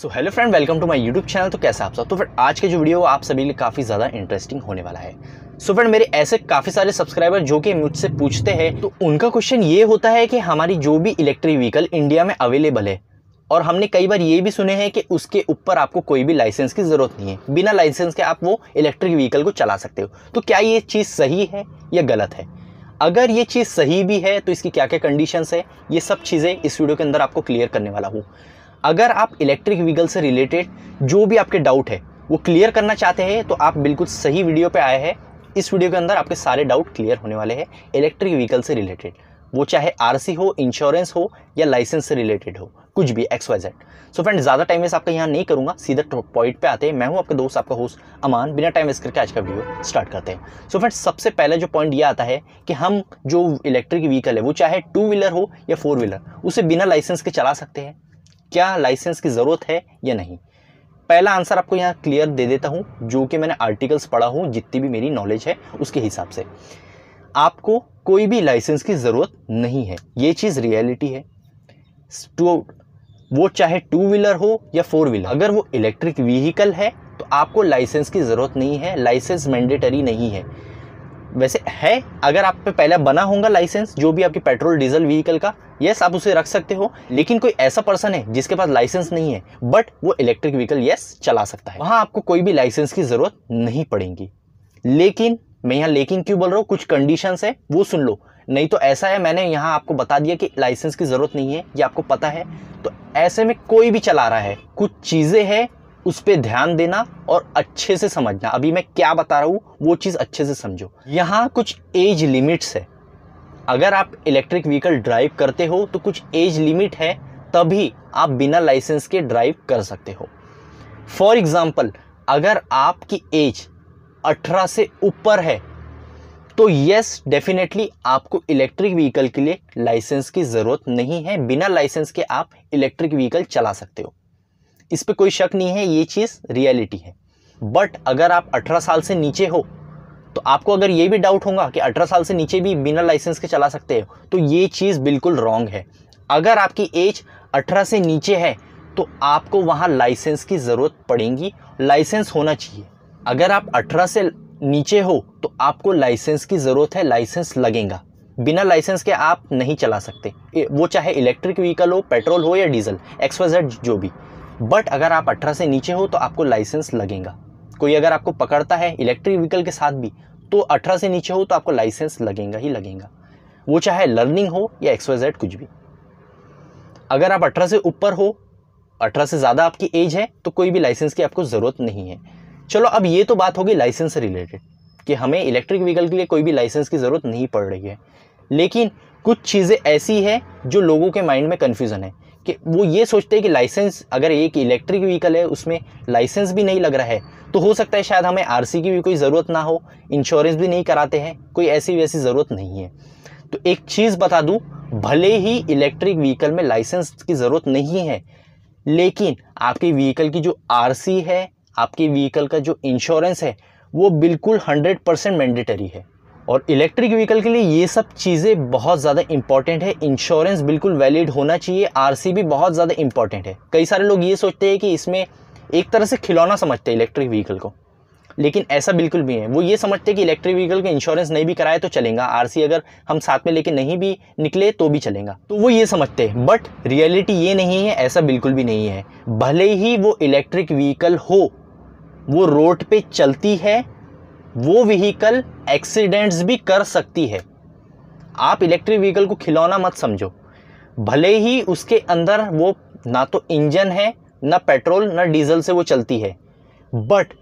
so hello friend welcome to my YouTube channel तो कैसा आप सब तो फिर आज के जो वीडियो आप सभी लिए काफ़ी ज़्यादा इंटरेस्टिंग होने वाला है सो so, फ्रेंड मेरे ऐसे काफ़ी सारे सब्सक्राइबर जो कि मुझसे पूछते हैं तो उनका क्वेश्चन ये होता है कि हमारी जो भी इलेक्ट्रिक व्हीकल इंडिया में अवेलेबल है और हमने कई बार ये भी सुने हैं कि उसके ऊपर आपको कोई भी लाइसेंस की ज़रूरत नहीं है बिना लाइसेंस के आप वो इलेक्ट्रिक व्हीकल को चला सकते हो तो क्या ये चीज़ सही है या गलत है अगर ये चीज़ सही भी है तो इसकी क्या क्या कंडीशंस है ये सब चीज़ें इस वीडियो के अंदर आपको क्लियर करने वाला हूँ अगर आप इलेक्ट्रिक व्हीकल से रिलेटेड जो भी आपके डाउट है वो क्लियर करना चाहते हैं तो आप बिल्कुल सही वीडियो पे आए हैं इस वीडियो के अंदर आपके सारे डाउट क्लियर होने वाले हैं इलेक्ट्रिक व्हीकल से रिलेटेड वो चाहे आरसी हो इंश्योरेंस हो या लाइसेंस से रिलेटेड हो कुछ भी X Y Z so friend ज़्यादा टाइम वेस्ट आपका यहाँ नहीं करूँगा सीधा पॉइंट पे आते हैं मैं हूँ आपका दोस्त आपका होस्ट अमान बिना टाइम वेस्ट करके आज का वीडियो स्टार्ट करते हैं सो so फ्रेंड सबसे पहले जो पॉइंट ये आता है कि हम जो इलेक्ट्रिक व्हीकल है वो चाहे टू व्हीलर हो या फोर व्हीलर उसे बिना लाइसेंस के चला सकते हैं क्या लाइसेंस की ज़रूरत है या नहीं पहला आंसर आपको यहाँ क्लियर दे देता हूँ जो कि मैंने आर्टिकल्स पढ़ा हूँ जितनी भी मेरी नॉलेज है उसके हिसाब से आपको कोई भी लाइसेंस की ज़रूरत नहीं है ये चीज़ रियलिटी है टू वो चाहे टू व्हीलर हो या फोर व्हीलर अगर वो इलेक्ट्रिक व्हीकल है तो आपको लाइसेंस की ज़रूरत नहीं है लाइसेंस मैंडेटरी नहीं है वैसे है अगर आप पे पहले बना होगा लाइसेंस जो भी आपके पेट्रोल डीजल व्हीकल का यस आप उसे रख सकते हो लेकिन कोई ऐसा पर्सन है जिसके पास लाइसेंस नहीं है बट वो इलेक्ट्रिक व्हीकल यस चला सकता है वहाँ आपको कोई भी लाइसेंस की ज़रूरत नहीं पड़ेगी लेकिन मैं यहाँ लेकिन क्यों बोल रहा हूँ कुछ कंडीशन है वो सुन लो नहीं तो ऐसा है मैंने यहाँ आपको बता दिया कि लाइसेंस की ज़रूरत नहीं है ये आपको पता है तो ऐसे में कोई भी चला रहा है कुछ चीज़ें हैं उस पर ध्यान देना और अच्छे से समझना अभी मैं क्या बता रहा हूँ वो चीज़ अच्छे से समझो यहाँ कुछ एज लिमिट्स है अगर आप इलेक्ट्रिक व्हीकल ड्राइव करते हो तो कुछ एज लिमिट है तभी आप बिना लाइसेंस के ड्राइव कर सकते हो फॉर एग्ज़ाम्पल अगर आपकी एज 18 से ऊपर है तो यस डेफिनेटली आपको इलेक्ट्रिक व्हीकल के लिए लाइसेंस की ज़रूरत नहीं है बिना लाइसेंस के आप इलेक्ट्रिक व्हीकल चला सकते हो इस पर कोई शक नहीं है ये चीज़ रियलिटी है बट अगर आप 18 साल से नीचे हो तो आपको अगर ये भी डाउट होगा कि 18 साल से नीचे भी बिना लाइसेंस के चला सकते हो तो ये चीज़ बिल्कुल रॉन्ग है अगर आपकी एज 18 से नीचे है तो आपको वहाँ लाइसेंस की ज़रूरत पड़ेगी लाइसेंस होना चाहिए अगर आप 18 से नीचे हो तो आपको लाइसेंस की ज़रूरत है लाइसेंस लगेगा बिना लाइसेंस के आप नहीं चला सकते वो चाहे इलेक्ट्रिक व्हीकल हो पेट्रोल हो या डीजल एक्सवाजेड जो भी बट अगर आप 18 से नीचे हो तो आपको लाइसेंस लगेगा कोई अगर आपको पकड़ता है इलेक्ट्रिक व्हीकल के साथ भी तो 18 से नीचे हो तो आपको लाइसेंस लगेगा ही लगेगा वो चाहे लर्निंग हो या एक्सवाइजेड कुछ भी अगर आप 18 से ऊपर हो 18 से ज़्यादा आपकी एज है तो कोई भी लाइसेंस की आपको ज़रूरत नहीं है चलो अब ये तो बात होगी लाइसेंस से रिलेटेड कि हमें इलेक्ट्रिक व्हीकल के लिए कोई भी लाइसेंस की ज़रूरत नहीं पड़ रही है लेकिन कुछ चीज़ें ऐसी हैं जो लोगों के माइंड में कन्फ्यूज़न है कि वो ये सोचते हैं कि लाइसेंस अगर एक इलेक्ट्रिक व्हीकल है उसमें लाइसेंस भी नहीं लग रहा है तो हो सकता है शायद हमें आरसी की भी कोई ज़रूरत ना हो इंश्योरेंस भी नहीं कराते हैं कोई ऐसी वैसी ज़रूरत नहीं है तो एक चीज़ बता दूँ भले ही इलेक्ट्रिक व्हीकल में लाइसेंस की ज़रूरत नहीं है लेकिन आपके व्हीकल की जो आर है आपके व्हीकल का जो इंश्योरेंस है वो बिल्कुल हंड्रेड परसेंट मैंडेटरी है और इलेक्ट्रिक व्हीकल के लिए ये सब चीज़ें बहुत ज़्यादा इंपॉर्टेंट है इंश्योरेंस बिल्कुल वैलिड होना चाहिए भी बहुत ज़्यादा इंपॉर्टेंट है कई सारे लोग ये सोचते हैं कि इसमें एक तरह से खिलौना समझते हैं इलेक्ट्रिक व्हीकल को लेकिन ऐसा बिल्कुल भी है वो ये समझते हैं कि इलेक्ट्रिक व्हीकल का इंश्योरेंस नहीं भी कराए तो चलेगा आर अगर हम साथ में लेके नहीं भी निकले तो भी चलेगा तो वो ये समझते हैं बट रियलिटी ये नहीं है ऐसा बिल्कुल भी नहीं है भले ही वो इलेक्ट्रिक व्हीकल हो वो रोड पे चलती है वो व्हीकल एक्सीडेंट्स भी कर सकती है आप इलेक्ट्रिक व्हीकल को खिलौना मत समझो भले ही उसके अंदर वो ना तो इंजन है ना पेट्रोल ना डीजल से वो चलती है बट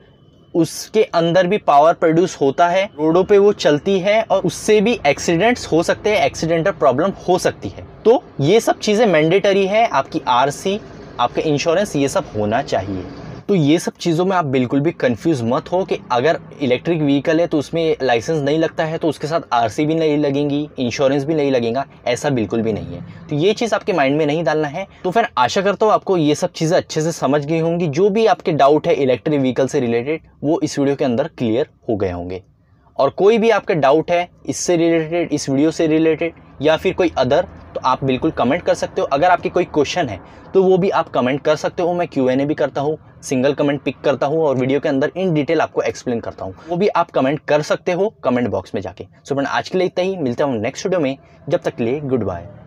उसके अंदर भी पावर प्रोड्यूस होता है रोडों पे वो चलती है और उससे भी एक्सीडेंट्स हो सकते हैं एक्सीडेंटल प्रॉब्लम हो सकती है तो ये सब चीज़ें मैंडेटरी है आपकी आरसी आपका इंश्योरेंस ये सब होना चाहिए तो ये सब चीज़ों में आप बिल्कुल भी कंफ्यूज मत हो कि अगर इलेक्ट्रिक व्हीकल है तो उसमें लाइसेंस नहीं लगता है तो उसके साथ आर भी नहीं लगेंगी इंश्योरेंस भी नहीं लगेगा ऐसा बिल्कुल भी नहीं है तो ये चीज़ आपके माइंड में नहीं डालना है तो फिर आशा करता हूँ आपको ये सब चीज़ें अच्छे से समझ गई होंगी जो भी आपके डाउट है इलेक्ट्रिक व्हीकल से रिलेटेड वो इस वीडियो के अंदर क्लियर हो गए होंगे और कोई भी आपका डाउट है इससे रिलेटेड इस वीडियो से रिलेटेड या फिर कोई अदर तो आप बिल्कुल कमेंट कर सकते हो अगर आपके कोई क्वेश्चन है तो वो भी आप कमेंट कर सकते हो मैं क्यू एन ए भी करता हूँ सिंगल कमेंट पिक करता हूँ और वीडियो के अंदर इन डिटेल आपको एक्सप्लेन करता हूँ वो भी आप कमेंट कर सकते हो कमेंट बॉक्स में जाके सो फ्रेंड आज के लिए इतना ही मिलता हूँ नेक्स्ट वीडियो में जब तक के लिए गुड बाय